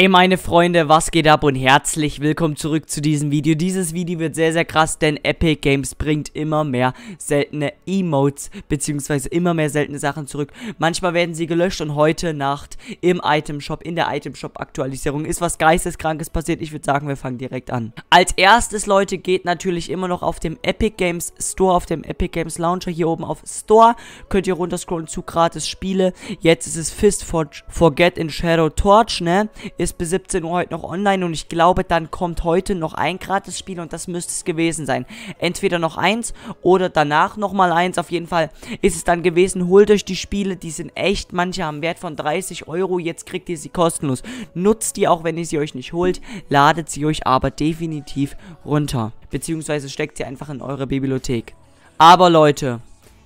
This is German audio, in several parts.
Hey meine Freunde, was geht ab und herzlich willkommen zurück zu diesem Video. Dieses Video wird sehr, sehr krass, denn Epic Games bringt immer mehr seltene Emotes, bzw. immer mehr seltene Sachen zurück. Manchmal werden sie gelöscht und heute Nacht im Item Shop, in der Item Shop Aktualisierung ist was Geisteskrankes passiert. Ich würde sagen, wir fangen direkt an. Als erstes, Leute, geht natürlich immer noch auf dem Epic Games Store, auf dem Epic Games Launcher, hier oben auf Store. Könnt ihr runterscrollen zu gratis Spiele. Jetzt ist es Fist for Forget in Shadow Torch, ne? bis 17 Uhr heute noch online und ich glaube, dann kommt heute noch ein Gratis-Spiel und das müsste es gewesen sein. Entweder noch eins oder danach nochmal eins. Auf jeden Fall ist es dann gewesen. Holt euch die Spiele, die sind echt. Manche haben Wert von 30 Euro. Jetzt kriegt ihr sie kostenlos. Nutzt die auch, wenn ihr sie euch nicht holt. Ladet sie euch aber definitiv runter. Beziehungsweise steckt sie einfach in eure Bibliothek. Aber Leute,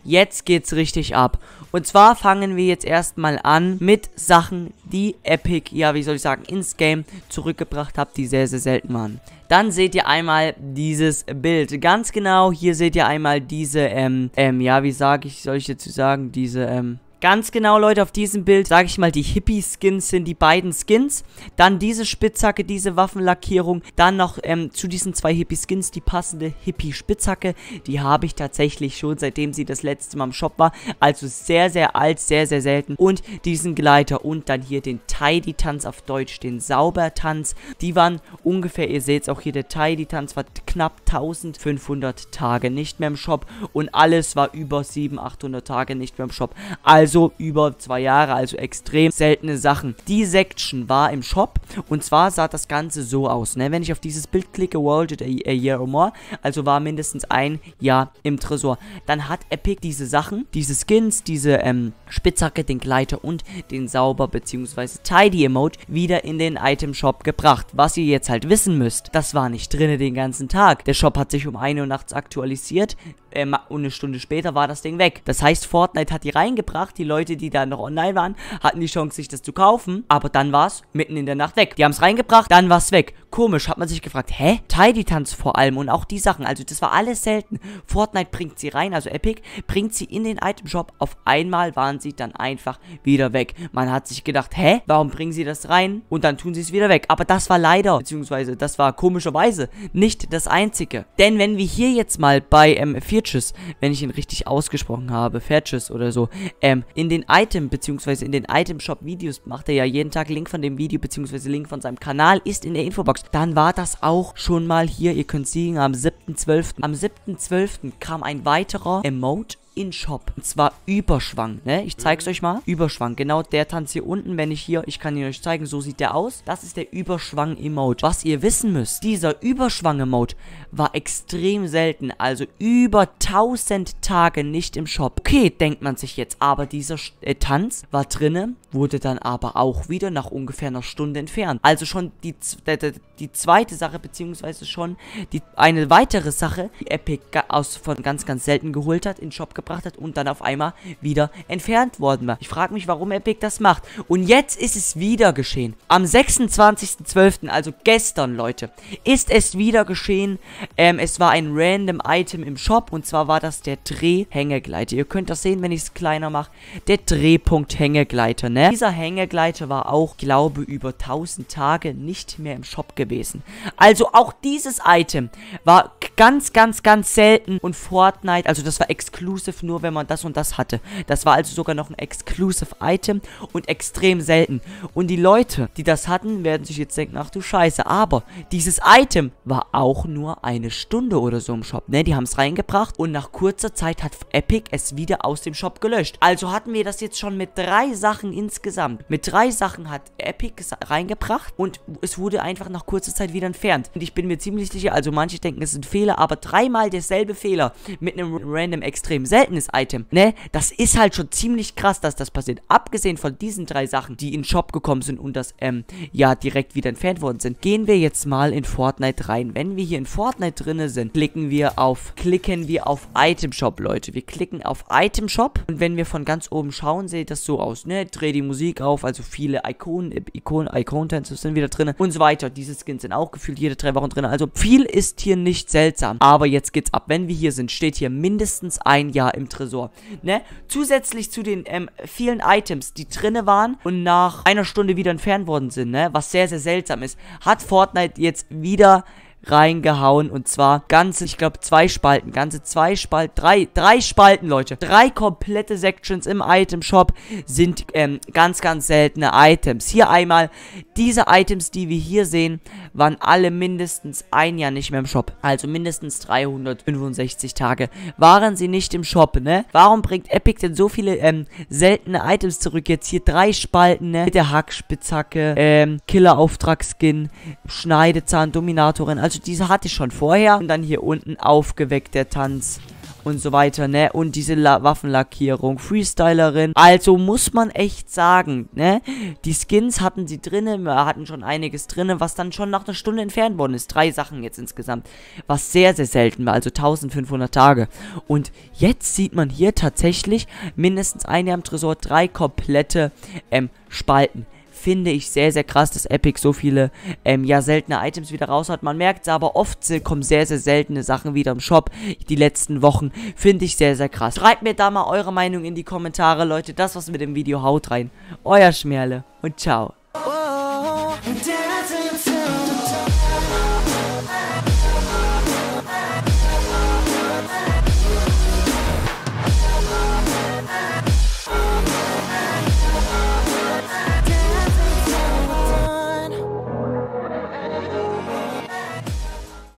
jetzt geht's richtig ab. Und zwar fangen wir jetzt erstmal an mit Sachen, die Epic, ja wie soll ich sagen, ins Game zurückgebracht hat, die sehr, sehr selten waren. Dann seht ihr einmal dieses Bild. Ganz genau, hier seht ihr einmal diese, ähm, ähm, ja wie sage ich, soll ich dazu sagen, diese, ähm, Ganz genau, Leute, auf diesem Bild, sage ich mal, die Hippie-Skins sind die beiden Skins. Dann diese Spitzhacke, diese Waffenlackierung. Dann noch ähm, zu diesen zwei Hippie-Skins die passende Hippie-Spitzhacke. Die habe ich tatsächlich schon, seitdem sie das letzte Mal im Shop war. Also sehr, sehr alt, sehr, sehr selten. Und diesen Gleiter und dann hier den Tidy-Tanz auf Deutsch, den Saubertanz. Die waren ungefähr, ihr seht es auch hier, der Tidy-Tanz war knapp 1500 Tage nicht mehr im Shop. Und alles war über 700, 800 Tage nicht mehr im Shop. Also also über zwei Jahre, also extrem seltene Sachen. Die Section war im Shop und zwar sah das Ganze so aus. Ne? Wenn ich auf dieses Bild klicke, World a Year or More, also war mindestens ein Jahr im Tresor. Dann hat Epic diese Sachen, diese Skins, diese ähm, Spitzhacke, den Gleiter und den Sauber bzw. Tidy Emote wieder in den Item Shop gebracht. Was ihr jetzt halt wissen müsst, das war nicht drinne den ganzen Tag. Der Shop hat sich um 1 Uhr nachts aktualisiert ähm, und eine Stunde später war das Ding weg. Das heißt, Fortnite hat die reingebracht, die die Leute, die da noch online waren, hatten die Chance, sich das zu kaufen. Aber dann war es mitten in der Nacht weg. Die haben es reingebracht, dann war es weg komisch, hat man sich gefragt, hä? Tidy-Tanz vor allem und auch die Sachen, also das war alles selten. Fortnite bringt sie rein, also Epic bringt sie in den Item-Shop, auf einmal waren sie dann einfach wieder weg. Man hat sich gedacht, hä? Warum bringen sie das rein? Und dann tun sie es wieder weg. Aber das war leider, beziehungsweise das war komischerweise nicht das Einzige. Denn wenn wir hier jetzt mal bei ähm, Fiertches, wenn ich ihn richtig ausgesprochen habe, Fiertches oder so, ähm, in den Item, beziehungsweise in den Item-Shop-Videos macht er ja jeden Tag Link von dem Video, beziehungsweise Link von seinem Kanal, ist in der Infobox habt, dann war das auch schon mal hier. Ihr könnt sehen, am 7.12. Am 7.12. kam ein weiterer Emote in Shop. Und zwar Überschwang, ne? Ich zeig's mhm. euch mal. Überschwang, genau der Tanz hier unten, wenn ich hier, ich kann ihn euch zeigen, so sieht der aus. Das ist der Überschwang-Emote. Was ihr wissen müsst, dieser Überschwang-Emote war extrem selten, also über 1000 Tage nicht im Shop. Okay, denkt man sich jetzt, aber dieser äh, Tanz war drinne, wurde dann aber auch wieder nach ungefähr einer Stunde entfernt. Also schon die, die, die zweite Sache, beziehungsweise schon die, eine weitere Sache, die Epic aus, von ganz, ganz selten geholt hat, in Shop gebracht gebracht hat und dann auf einmal wieder entfernt worden war. Ich frage mich, warum Epic das macht. Und jetzt ist es wieder geschehen. Am 26.12., also gestern, Leute, ist es wieder geschehen. Ähm, es war ein random Item im Shop und zwar war das der Drehhängegleiter. Ihr könnt das sehen, wenn ich es kleiner mache. Der Drehpunkt Hängegleiter, ne? Dieser Hängegleiter war auch, glaube über 1000 Tage nicht mehr im Shop gewesen. Also auch dieses Item war Ganz, ganz, ganz selten. Und Fortnite, also das war exklusiv nur, wenn man das und das hatte. Das war also sogar noch ein exclusive Item und extrem selten. Und die Leute, die das hatten, werden sich jetzt denken, ach du Scheiße. Aber dieses Item war auch nur eine Stunde oder so im Shop. Ne, die haben es reingebracht und nach kurzer Zeit hat Epic es wieder aus dem Shop gelöscht. Also hatten wir das jetzt schon mit drei Sachen insgesamt. Mit drei Sachen hat Epic reingebracht und es wurde einfach nach kurzer Zeit wieder entfernt. Und ich bin mir ziemlich sicher, also manche denken, es ist ein Fehler Fehler, aber dreimal derselbe Fehler mit einem random extrem seltenes Item, ne? Das ist halt schon ziemlich krass, dass das passiert. Abgesehen von diesen drei Sachen, die in den Shop gekommen sind und das, ähm, ja, direkt wieder entfernt worden sind, gehen wir jetzt mal in Fortnite rein. Wenn wir hier in Fortnite drinne sind, klicken wir auf, klicken wir auf Item Shop, Leute. Wir klicken auf Item Shop und wenn wir von ganz oben schauen, sieht das so aus, ne? Dreh die Musik auf, also viele Ikonen, äh, Ikonen, Icon-Tänze sind wieder drin und so weiter. Diese Skins sind auch gefühlt jede drei Wochen drin. Also viel ist hier nicht selten seltsam. Aber jetzt geht's ab. Wenn wir hier sind, steht hier mindestens ein Jahr im Tresor. Ne? Zusätzlich zu den ähm, vielen Items, die drinne waren und nach einer Stunde wieder entfernt worden sind, ne? Was sehr, sehr seltsam ist, hat Fortnite jetzt wieder reingehauen und zwar ganze, ich glaube, zwei Spalten, ganze zwei Spalten, drei, drei Spalten, Leute. Drei komplette Sections im Item Shop sind ähm, ganz, ganz seltene Items. Hier einmal, diese Items, die wir hier sehen, waren alle mindestens ein Jahr nicht mehr im Shop. Also mindestens 365 Tage waren sie nicht im Shop, ne? Warum bringt Epic denn so viele ähm, seltene Items zurück? Jetzt hier drei Spalten, ne? Mit der Hackspitzhacke, ähm, Killerauftrag-Skin, Schneidezahn, Dominatorin, also also diese hatte ich schon vorher. Und dann hier unten aufgeweckt der Tanz und so weiter, ne? Und diese La Waffenlackierung, Freestylerin. Also muss man echt sagen, ne? Die Skins hatten sie drinnen, hatten schon einiges drinnen, was dann schon nach einer Stunde entfernt worden ist. Drei Sachen jetzt insgesamt. Was sehr, sehr selten war, also 1500 Tage. Und jetzt sieht man hier tatsächlich mindestens eine am Tresor, drei komplette ähm, Spalten finde ich sehr, sehr krass, dass Epic so viele, ähm, ja, seltene Items wieder raus hat. Man merkt es aber, oft kommen sehr, sehr seltene Sachen wieder im Shop. Die letzten Wochen finde ich sehr, sehr krass. Schreibt mir da mal eure Meinung in die Kommentare, Leute. Das war's mit dem Video. Haut rein. Euer Schmerle und ciao. Oh, oh, oh.